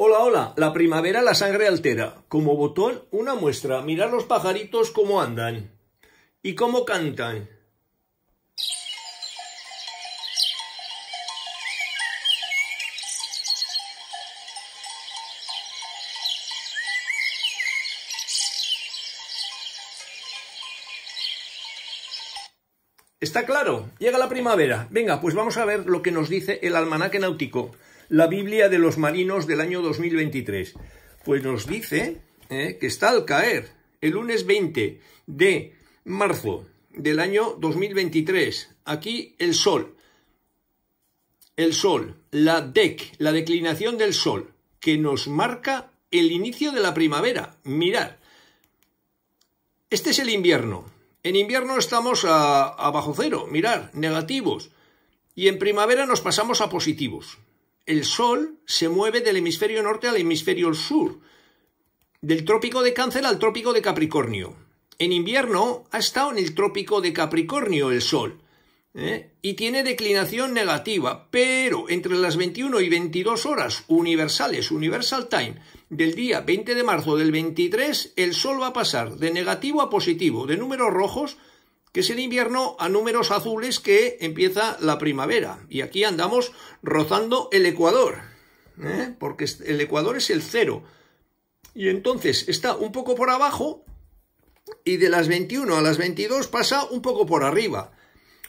Hola, hola, la primavera la sangre altera. Como botón, una muestra. Mirad los pajaritos cómo andan y cómo cantan. ¿Está claro? Llega la primavera. Venga, pues vamos a ver lo que nos dice el almanaque náutico la Biblia de los Marinos del año 2023? Pues nos dice eh, que está al caer el lunes 20 de marzo del año 2023. Aquí el sol, el sol, la DEC, la declinación del sol, que nos marca el inicio de la primavera. Mirad, este es el invierno. En invierno estamos a, a bajo cero, Mirar, negativos. Y en primavera nos pasamos a positivos el Sol se mueve del hemisferio norte al hemisferio sur, del trópico de Cáncer al trópico de Capricornio. En invierno ha estado en el trópico de Capricornio el Sol. ¿eh? Y tiene declinación negativa, pero entre las 21 y 22 horas universales, Universal Time, del día 20 de marzo del 23, el Sol va a pasar de negativo a positivo, de números rojos, que es el invierno a números azules que empieza la primavera. Y aquí andamos rozando el Ecuador, ¿eh? porque el Ecuador es el cero. Y entonces está un poco por abajo y de las 21 a las 22 pasa un poco por arriba.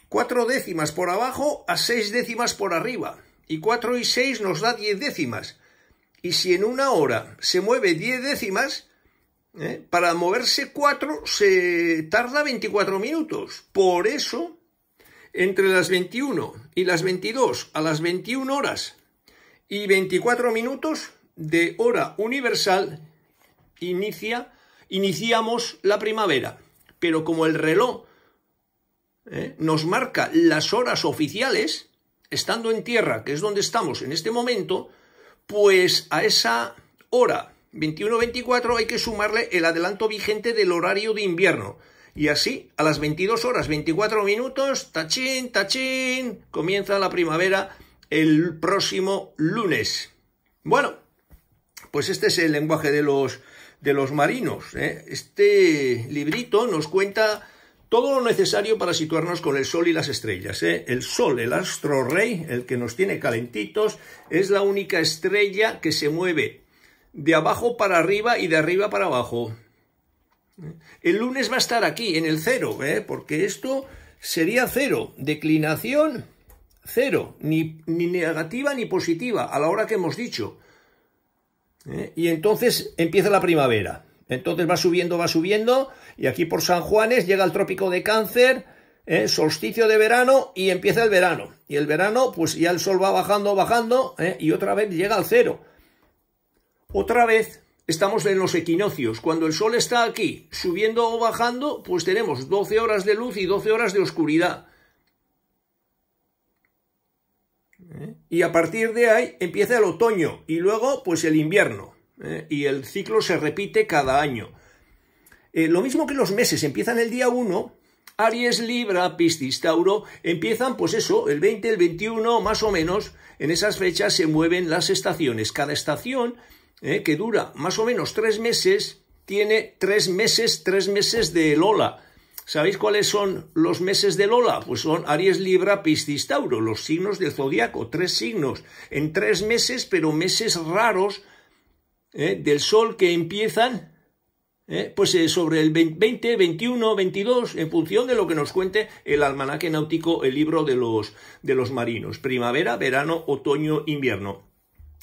Cuatro décimas por abajo a seis décimas por arriba. Y 4 y 6 nos da diez décimas. Y si en una hora se mueve diez décimas, ¿Eh? para moverse 4 se tarda 24 minutos. Por eso, entre las 21 y las 22 a las 21 horas y 24 minutos de hora universal inicia, iniciamos la primavera. Pero como el reloj ¿eh? nos marca las horas oficiales, estando en tierra, que es donde estamos en este momento, pues a esa hora 21-24 hay que sumarle el adelanto vigente del horario de invierno. Y así, a las 22 horas 24 minutos, tachín, tachín, comienza la primavera el próximo lunes. Bueno, pues este es el lenguaje de los, de los marinos. ¿eh? Este librito nos cuenta todo lo necesario para situarnos con el sol y las estrellas. ¿eh? El sol, el astro rey, el que nos tiene calentitos, es la única estrella que se mueve de abajo para arriba y de arriba para abajo. El lunes va a estar aquí, en el cero, ¿eh? porque esto sería cero, declinación cero, ni, negativa ni positiva, a la hora que hemos dicho. ¿Eh? Y entonces empieza la primavera. Entonces va subiendo, va subiendo, y aquí por San Juanes llega el trópico de cáncer, ¿eh? solsticio de verano, y empieza el verano. Y el verano, pues ya el sol va bajando, bajando, y otra vez llega al cero. Otra vez estamos en los equinoccios. Cuando el Sol está aquí, subiendo o bajando, pues tenemos 12 horas de luz y 12 horas de oscuridad. ¿Eh? Y a partir de ahí empieza el otoño y luego pues el invierno. ¿eh? Y el ciclo se repite cada año. Eh, lo mismo que los meses empiezan el día 1, Aries, Libra, Piscis, Tauro, empiezan pues eso, el 20, el 21 más o menos, en esas fechas se mueven las estaciones. Cada estación ¿eh? que dura más o menos tres meses, tiene tres meses, tres meses de Lola. ¿Sabéis cuáles son los meses de Lola? Pues son Aries, Libra, Piscis, Tauro, los signos del zodiaco, tres signos, en tres meses, pero meses raros ¿eh? del Sol que empiezan ¿eh? pues sobre el 20, 21, 22, en función de lo que nos cuente el almanaque náutico, el libro de los, de los marinos, primavera, verano, otoño, invierno.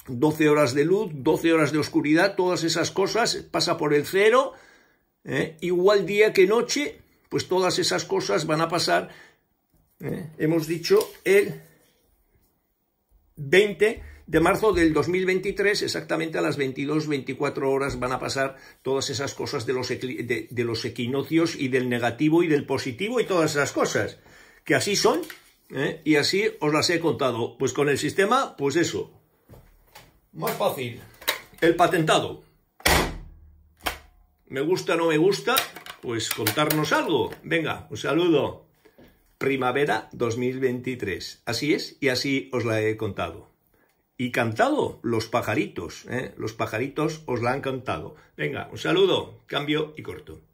12 horas de luz, 12 horas de oscuridad, todas esas cosas, pasa por el cero, ¿eh? igual día que noche, pues todas esas cosas van a pasar, ¿eh? hemos dicho, el 20 de marzo del 2023, exactamente a las 22, 24 horas van a pasar todas esas cosas de los, los equinoccios y del negativo y del positivo y todas esas cosas, que así son, ¿eh? y así os las he contado. Pues con el sistema, pues eso, más fácil. El patentado. Me gusta, no me gusta, pues contarnos algo. Venga, un saludo. Primavera 2023. Así es y así os la he contado. Y cantado, los pajaritos, ¿eh? los pajaritos os la han cantado. Venga, un saludo, cambio y corto.